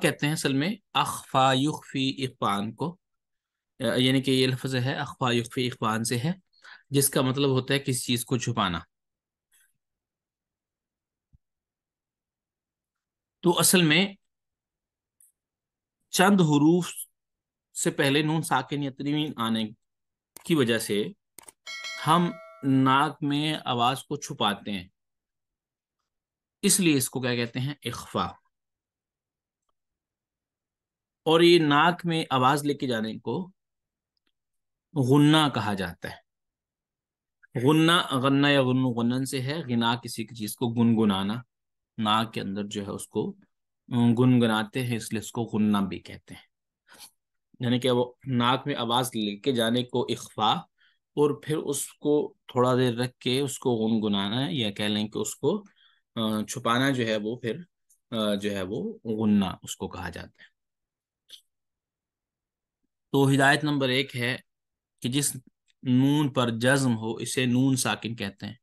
کہتے ہیں اصل میں اخفا یخفی اخوان کو یعنی کہ یہ لفظ ہے اخفا یخفی اخوان سے ہے جس کا مطلب ہوتا ہے کسی چیز کو چھپانا تو اصل میں چند حروف سے پہلے نون ساکن یا یترین آنے کی وجہ سے ہم ناک میں آواز کو چھپاتے ہیں اس لیے اس کو کیا کہتے ہیں اخفا اور یہ ناک میں آواز لے کے جانے کو غنہ کہا جاتا ہے غنہ غنہ یا غنو غنن سے ہے غنا کسی کی چیز کو گنگنانا ناک کے اندر جو ہے اس کو گنگناتے ہیں اس لیے اس کو غنہ بھی کہتے ہیں یعنی کہ وہ ناک میں آواز لے کے جانے کو اخفا اور پھر اس کو تھوڑا دیر رکھ کے اس کو گنگنانا یا کہہ لیں کہ اس کو چھپانا جو ہے وہ پھر جو ہے وہ گننا اس کو کہا جاتا ہے تو ہدایت نمبر ایک ہے کہ جس نون پر جزم ہو اسے نون ساکن کہتے ہیں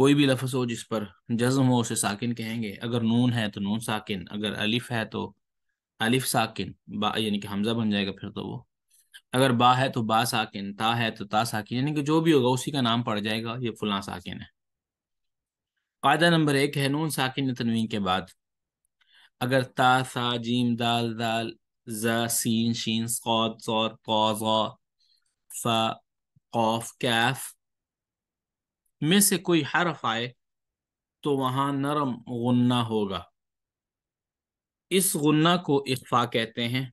کوئی بھی لفظ ہو جس پر جزم ہو اسے ساکن کہیں گے اگر نون ہے تو نون ساکن اگر الف ہے تو الف ساکن با یعنی کہ حمزہ بن جائے گا پھر تو وہ اگر با ہے تو با ساکن تا ہے تو تا ساکن یعنی کہ جو بھی ہوگا اسی کا نام پڑ جائے گا یہ فلاں ساکن ہے قاعدہ نمبر ایک ہے نون ساکن تنوین کے بعد اگر تا سا جیم دال دال سین شین فا کیف میں سے کوئی حرف آئے تو وہاں نرم غنہ ہوگا اس غنہ کو اخفا کہتے ہیں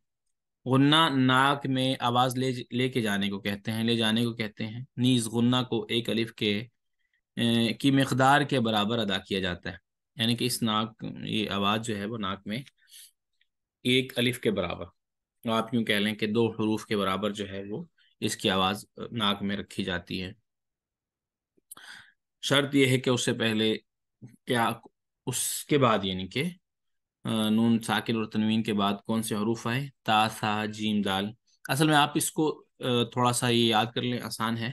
غنہ ناک میں آواز لے لے کے جانے کو کہتے ہیں لے جانے کو کہتے ہیں نیز غنہ کو ایک الف کے کی مقدار کے برابر ادا کیا جاتا ہے یعنی کہ اس ناک یہ آواز جو ہے وہ ناک میں ایک الف کے برابر آپ یوں کہہ لیں کہ دو حروف کے برابر جو ہے وہ اس کی آواز ناک میں رکھی جاتی ہے شرط یہ ہے کہ اس سے پہلے کیا اس کے بعد یعنی کہ نون ساکل اور تنوین کے بعد کون سے حروف آئے تا سا جیم دال اصل میں آپ اس کو تھوڑا سا یہ یاد کر لیں آسان ہے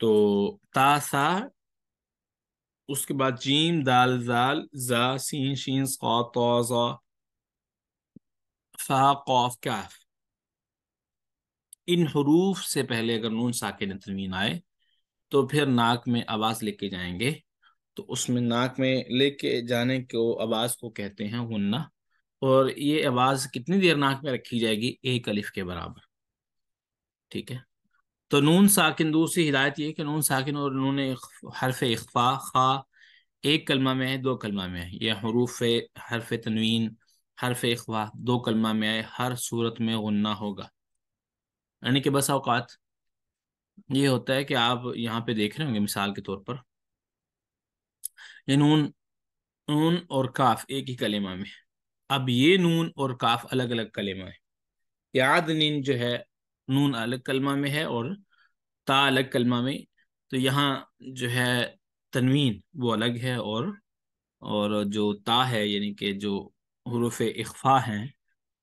تو تا سا اس کے بعد جیم دال زال ان حروف سے پہلے اگر نون ساکل تنوین آئے تو پھر ناک میں آواز لے کے جائیں گے تو اس میں ناک میں لے کے جانے کو آواز کو کہتے ہیں ہننا اور یہ آواز کتنی دیر ناک میں رکھی جائے گی ایک الف کے برابر ٹھیک ہے تو نون ساکن دوسری ہدایت یہ کہ نون ساکن اور نون حرف اخفا خا ایک کلمہ میں ہے دو کلمہ میں ہے یہ حروف حرف تنوین حرف اخوا دو کلمہ میں آئے ہر صورت میں غنہ ہوگا یعنی کہ بس اوقات یہ ہوتا ہے کہ آپ یہاں پہ دیکھ رہے ہوں گے مثال کے طور پر یہ نون نون اور کاف ایک ہی کلمہ میں اب یہ نون اور کاف الگ الگ کلمہ ہے یاد نین جو ہے نون الگ کلمہ میں ہے اور تا الگ کلمہ میں تو یہاں جو ہے تنوین وہ الگ ہے اور اور جو تا ہے یعنی کہ جو حروف اخفا ہیں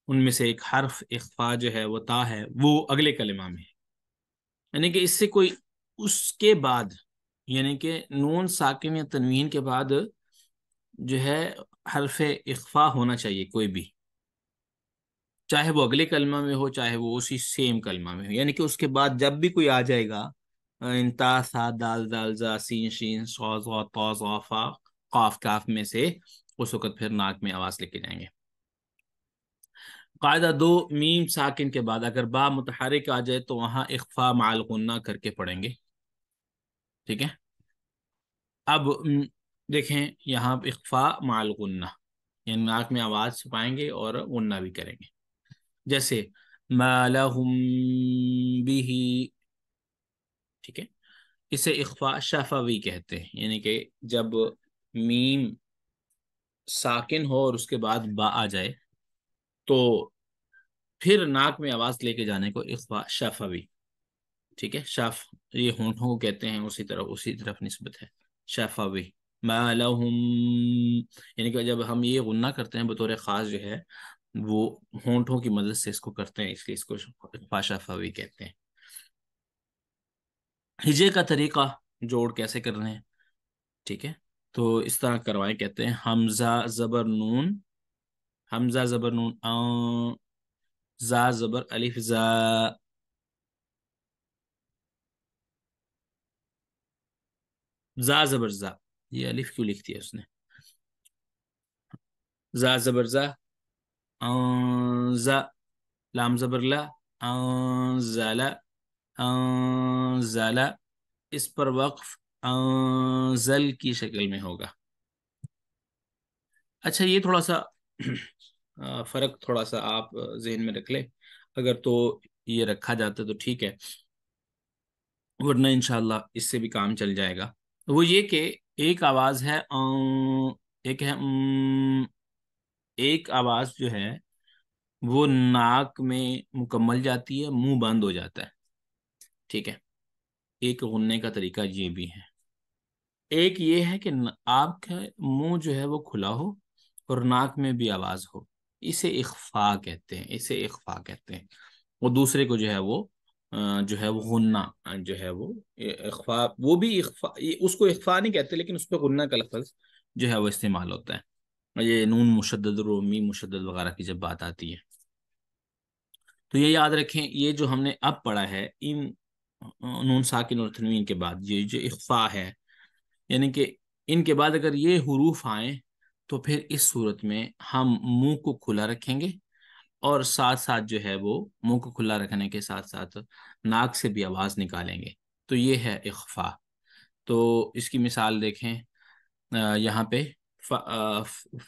ان میں سے ایک حرف اخفا جو ہے وہ تا ہے وہ اگلے کلمہ میں ہے یعنی کہ اس سے کوئی اس کے بعد یعنی کہ نون ساکن یا تنوین کے بعد جو ہے حرف اخفا ہونا چاہیے کوئی بھی چاہے وہ اگلے کلمہ میں ہو چاہے وہ اسی سیم کلمہ میں ہو یعنی کہ اس کے بعد جب بھی کوئی آ جائے گا انتا سا دال دال زا سین شین سو فا قاف کاف میں سے اس وقت پھر ناک میں آواز لے کے جائیں گے قاعدہ دو میم ساکن کے بعد اگر با متحرک آ جائے تو وہاں اخفا معلغنہ کر کے پڑھیں گے ٹھیک ہے اب دیکھیں یہاں اخفا مال مالغنا یعنی ناک میں آواز چھپائیں گے اور غنہ بھی کریں گے جیسے مالا بھی ٹھیک ہے اسے اخفا شفوی کہتے ہیں یعنی کہ جب میم ساکن ہو اور اس کے بعد با آ جائے تو پھر ناک میں آواز لے کے جانے کو اخوا شفوی ٹھیک ہے شف یہ ہونٹوں کو کہتے ہیں اسی طرف اسی طرف نسبت ہے یعنی میں جب ہم یہ غنہ کرتے ہیں بطور خاص جو ہے وہ ہونٹوں کی مدد سے اس کو کرتے ہیں اس لیے اس کو شفاوی کہتے ہیں ہجے کا طریقہ جوڑ کیسے کر رہے ہیں ٹھیک ہے تو اس طرح کروائیں کہتے ہیں حمزہ زبر نون حمزہ زبر نون زا زبر زا زا زبر زا یہ الف کیوں لکھ دیا اس نے زا زبر زا زا لام زبر لا زالا اس پر وقف زل کی شکل میں ہوگا اچھا یہ تھوڑا سا فرق تھوڑا سا آپ ذہن میں رکھ لیں اگر تو یہ رکھا جاتا تو ٹھیک ہے ورنہ انشاءاللہ اس سے بھی کام چل جائے گا وہ یہ کہ ایک آواز ہے ایک ہے ایک آواز جو ہے وہ ناک میں مکمل جاتی ہے منہ بند ہو جاتا ہے ٹھیک ہے ایک غننے کا طریقہ یہ بھی ہے ایک یہ ہے کہ آپ کا منہ جو ہے وہ کھلا ہو اور ناک میں بھی آواز ہو اسے اخفا کہتے ہیں اسے اخفا کہتے ہیں وہ دوسرے کو جو ہے وہ جو ہے وہ غنہ جو ہے وہ اخفا وہ بھی اخفا اس کو اخفا نہیں کہتے لیکن اس پہ غنہ کا لفظ جو ہے وہ استعمال ہوتا ہے یہ نون مشدد رومی مشدد وغیرہ کی جب بات آتی ہے تو یہ یاد رکھیں یہ جو ہم نے اب پڑھا ہے ان نون ساکن اور تنوین کے بعد یہ جو اخفا ہے یعنی کہ ان کے بعد اگر یہ حروف آئیں تو پھر اس صورت میں ہم منہ کو کھلا رکھیں گے اور ساتھ ساتھ جو ہے وہ منہ کو کھلا رکھنے کے ساتھ ساتھ ناک سے بھی آواز نکالیں گے تو یہ ہے اخفا تو اس کی مثال دیکھیں آ, یہاں پہ فا آ,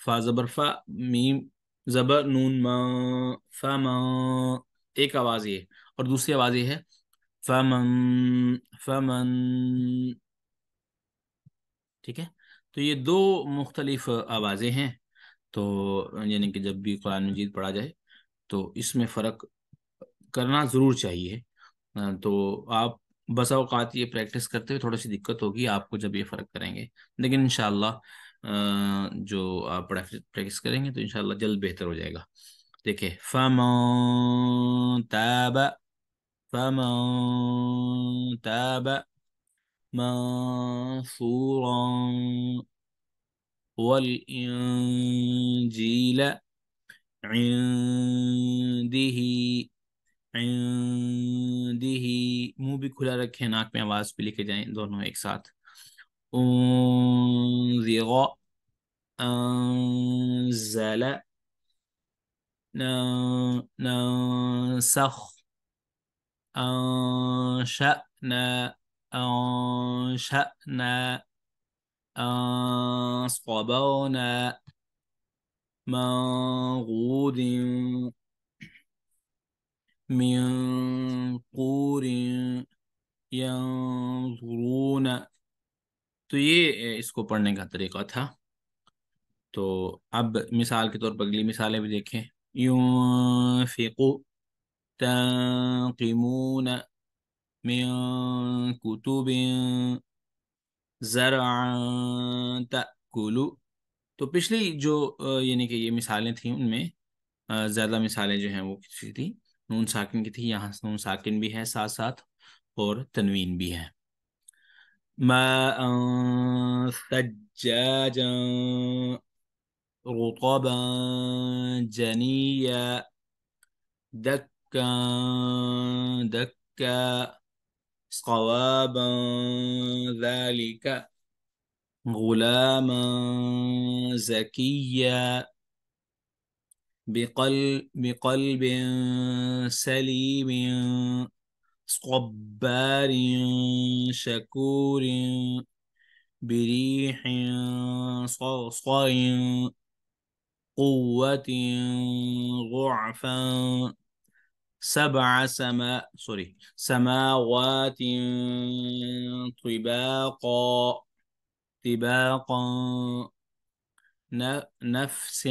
فا زبر فا میم زبر نون ما ما فا ایک آواز یہ اور دوسری آواز یہ ہے ٹھیک ہے تو یہ دو مختلف آوازیں ہیں تو یعنی کہ جب بھی قرآن مجید پڑھا جائے تو اس میں فرق کرنا ضرور چاہیے تو آپ بسا اوقات یہ پریکٹس کرتے ہوئے تھوڑا سی دقت ہوگی آپ کو جب یہ فرق کریں گے لیکن انشاءاللہ جو آپ پریکٹس کریں گے تو انشاءاللہ جلد بہتر ہو جائے گا فمن تاب فمن تاب منصورا والانجیل عنده عنده مو भी खुला रखें नाक में आवाज भी लेके जाएं दोनों ایک ساتھ انزغ أنزل ننسخ أنشأنا أنشأنا انصبونا من قور ینظرون تو یہ اس کو پڑھنے کا طریقہ تھا تو اب مثال کے طور پر اگلی مثالیں بھی دیکھیں ينفق تنقمون من کتب زرعا تولو تو پچھلی جو یعنی کہ یہ مثالیں تھیں ان میں زیادہ مثالیں جو ہیں وہ کسی تھی نون ساکن کی تھی یہاں نون ساکن بھی ہے ساتھ ساتھ اور تنوین بھی ہے غلاما زكيا بقلب بقلب سليم صبار شكور بريح صرصر قوة ضعفا سبع سما سوري سماوات طباقا اتباقا نفس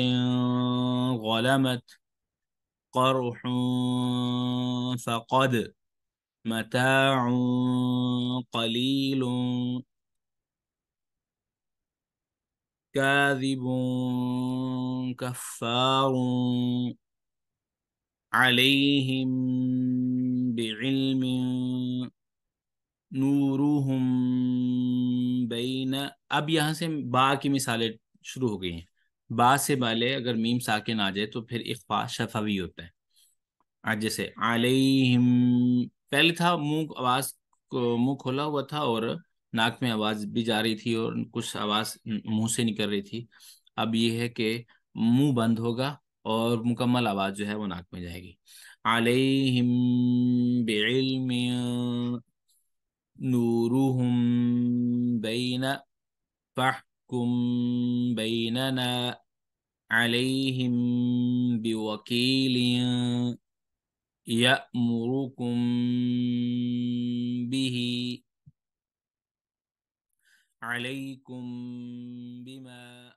غلمت قرح فقد متاع قليل كاذب كفار عليهم بعلم نورهم بين اب یہاں سے با کی مثالیں شروع ہو گئی ہیں با سے بالے اگر میم ساکن آ جائے تو پھر اخفا شفوی ہوتا ہے آج جیسے علیہم پہلے تھا منہ آواز منہ کھولا ہوا تھا اور ناک میں آواز بھی جا رہی تھی اور کچھ آواز منہ سے نکل رہی تھی اب یہ ہے کہ منہ بند ہوگا اور مکمل آواز جو ہے وہ ناک میں جائے گی علیہم بعلم نوروہم بین فاحكم بيننا عليهم بوكيل يأمركم به عليكم بما